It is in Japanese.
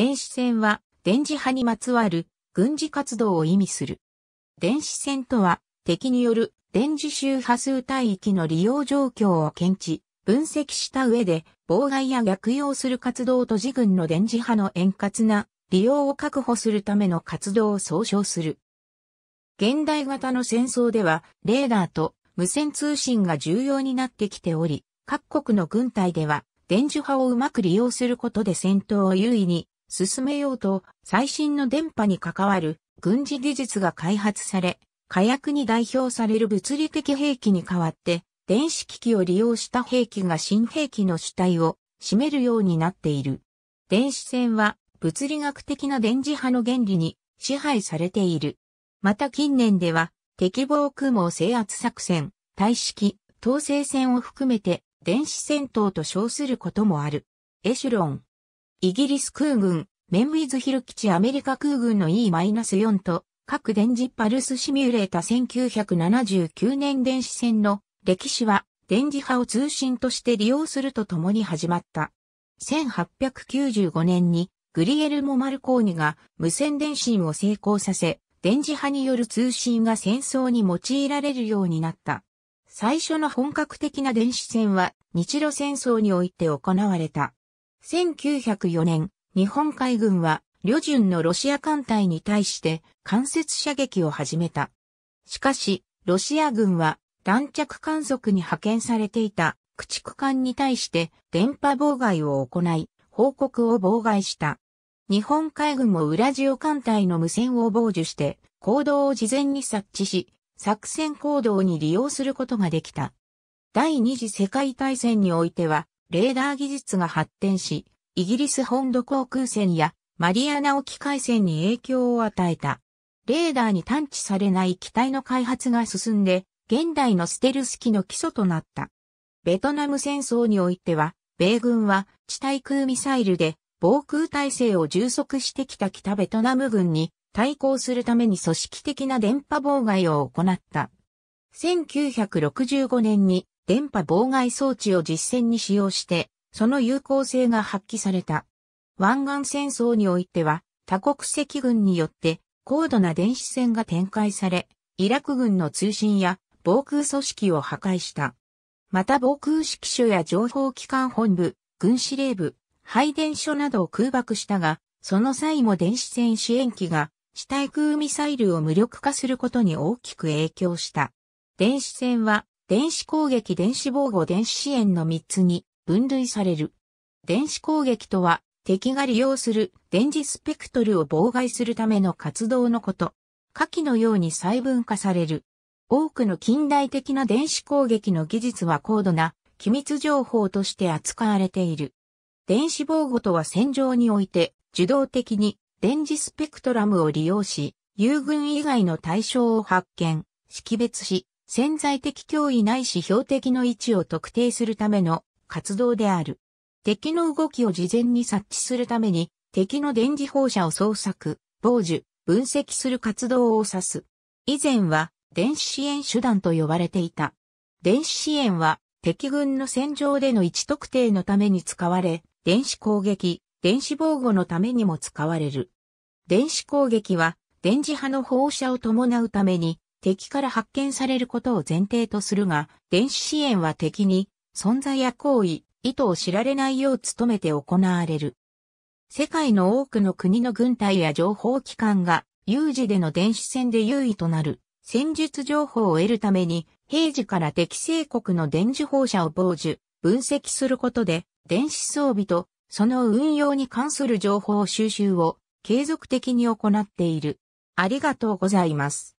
電子戦は、電磁波にまつわる、軍事活動を意味する。電子戦とは、敵による電磁周波数帯域の利用状況を検知、分析した上で、妨害や逆用する活動と自軍の電磁波の円滑な利用を確保するための活動を総称する。現代型の戦争では、レーダーと無線通信が重要になってきており、各国の軍隊では、電磁波をうまく利用することで戦闘を優位に進めようと最新の電波に関わる軍事技術が開発され、火薬に代表される物理的兵器に代わって電子機器を利用した兵器が新兵器の主体を占めるようになっている。電子戦は物理学的な電磁波の原理に支配されている。また近年では敵防空網制圧作戦、対式、統制戦を含めて電子戦闘と称することもある。エシュロン、イギリス空軍、メンウィズヒル基地アメリカ空軍の E-4 と、各電磁パルスシミュレータ1979年電子戦の歴史は電磁波を通信として利用するとともに始まった。1895年にグリエルモ・マルコーニが無線電信を成功させ、電磁波による通信が戦争に用いられるようになった。最初の本格的な電子戦は日露戦争において行われた。1904年、日本海軍は、旅順のロシア艦隊に対して間接射撃を始めた。しかし、ロシア軍は弾着観測に派遣されていた駆逐艦に対して電波妨害を行い、報告を妨害した。日本海軍もウラジオ艦隊の無線を傍受して、行動を事前に察知し、作戦行動に利用することができた。第二次世界大戦においては、レーダー技術が発展し、イギリス本土航空船やマリアナ沖海戦に影響を与えた。レーダーに探知されない機体の開発が進んで、現代のステルス機の基礎となった。ベトナム戦争においては、米軍は地対空ミサイルで防空体制を充足してきた北ベトナム軍に対抗するために組織的な電波妨害を行った。1965年に電波妨害装置を実戦に使用して、その有効性が発揮された。湾岸戦争においては、多国籍軍によって高度な電子戦が展開され、イラク軍の通信や防空組織を破壊した。また防空指揮所や情報機関本部、軍司令部、配電所などを空爆したが、その際も電子戦支援機が地対空ミサイルを無力化することに大きく影響した。電子戦は電子攻撃電子防護電子支援の3つに分類される。電子攻撃とは、敵が利用する電磁スペクトルを妨害するための活動のこと。下記のように細分化される。多くの近代的な電子攻撃の技術は高度な機密情報として扱われている。電子防護とは戦場において受動的に電磁スペクトラムを利用し、友軍以外の対象を発見、識別し、潜在的脅威ないし標的の位置を特定するための活動である。敵の動きを事前に察知するために、敵の電磁放射を捜索、傍受、分析する活動を指す。以前は、電子支援手段と呼ばれていた。電子支援は、敵軍の戦場での位置特定のために使われ、電子攻撃、電子防護のためにも使われる。電子攻撃は、電磁波の放射を伴うために、敵から発見されることを前提とするが、電子支援は敵に存在や行為、意図を知られないよう努めて行われる。世界の多くの国の軍隊や情報機関が有事での電子戦で優位となる戦術情報を得るために平時から敵性国の電磁放射を傍受、分析することで電子装備とその運用に関する情報収集を継続的に行っている。ありがとうございます。